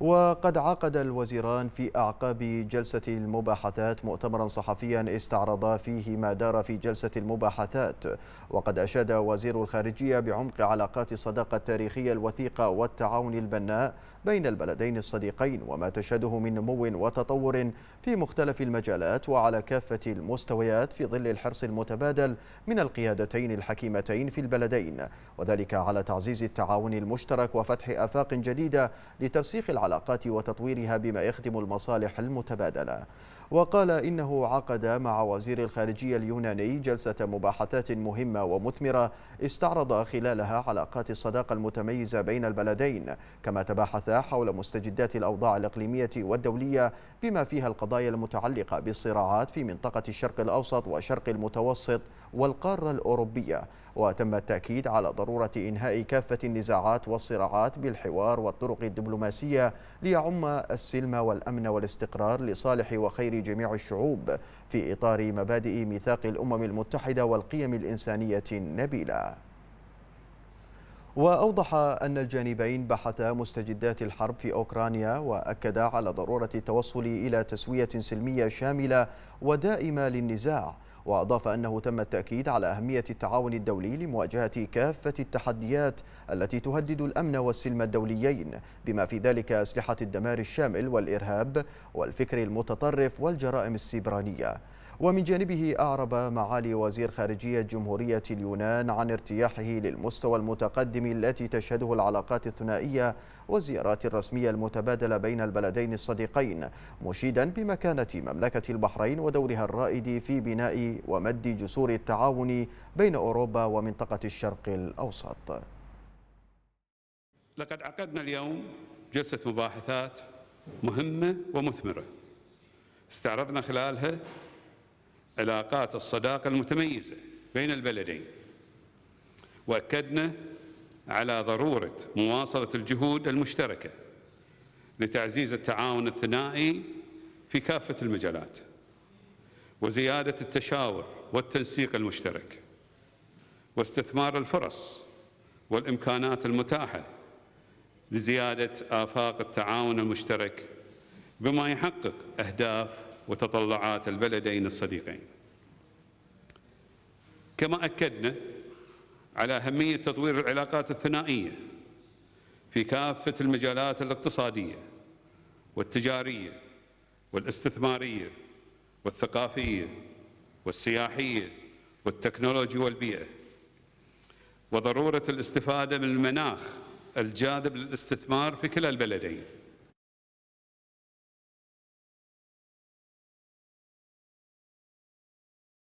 وقد عقد الوزيران في أعقاب جلسة المباحثات مؤتمرا صحفيا استعرضا فيه ما دار في جلسة المباحثات وقد أشاد وزير الخارجية بعمق علاقات الصداقة التاريخية الوثيقة والتعاون البناء بين البلدين الصديقين وما تشهده من نمو وتطور في مختلف المجالات وعلى كافة المستويات في ظل الحرص المتبادل من القيادتين الحكيمتين في البلدين وذلك على تعزيز التعاون المشترك وفتح آفاق جديدة لترسيخ العلاقات وتطويرها بما يخدم المصالح المتبادلة وقال إنه عقد مع وزير الخارجية اليوناني جلسة مباحثات مهمة ومثمرة استعرض خلالها علاقات الصداقة المتميزة بين البلدين كما تباحث حول مستجدات الأوضاع الإقليمية والدولية بما فيها القضايا المتعلقة بالصراعات في منطقة الشرق الأوسط وشرق المتوسط والقارة الأوروبية وتم التأكيد على ضرورة إنهاء كافة النزاعات والصراعات بالحوار والطرق الدبلوماسية ليعم السلم والأمن والاستقرار لصالح وخير جميع الشعوب في إطار مبادئ ميثاق الأمم المتحدة والقيم الإنسانية النبيلة وأوضح أن الجانبين بحثا مستجدات الحرب في أوكرانيا وأكدا على ضرورة التوصل إلى تسوية سلمية شاملة ودائمة للنزاع وأضاف أنه تم التأكيد على أهمية التعاون الدولي لمواجهة كافة التحديات التي تهدد الأمن والسلم الدوليين بما في ذلك أسلحة الدمار الشامل والإرهاب والفكر المتطرف والجرائم السبرانية ومن جانبه أعرب معالي وزير خارجية جمهورية اليونان عن ارتياحه للمستوى المتقدم التي تشهده العلاقات الثنائية والزيارات الرسمية المتبادلة بين البلدين الصديقين مشيدا بمكانة مملكة البحرين ودورها الرائد في بناء ومد جسور التعاون بين أوروبا ومنطقة الشرق الأوسط لقد عقدنا اليوم جلسة مباحثات مهمة ومثمرة استعرضنا خلالها علاقات الصداقة المتميزة بين البلدين وأكدنا على ضرورة مواصلة الجهود المشتركة لتعزيز التعاون الثنائي في كافة المجالات وزيادة التشاور والتنسيق المشترك واستثمار الفرص والإمكانات المتاحة لزيادة آفاق التعاون المشترك بما يحقق أهداف وتطلعات البلدين الصديقين كما أكدنا على أهمية تطوير العلاقات الثنائية في كافة المجالات الاقتصادية والتجارية والاستثمارية والثقافية والسياحية والتكنولوجيا والبيئة وضرورة الاستفادة من المناخ الجاذب للاستثمار في كلا البلدين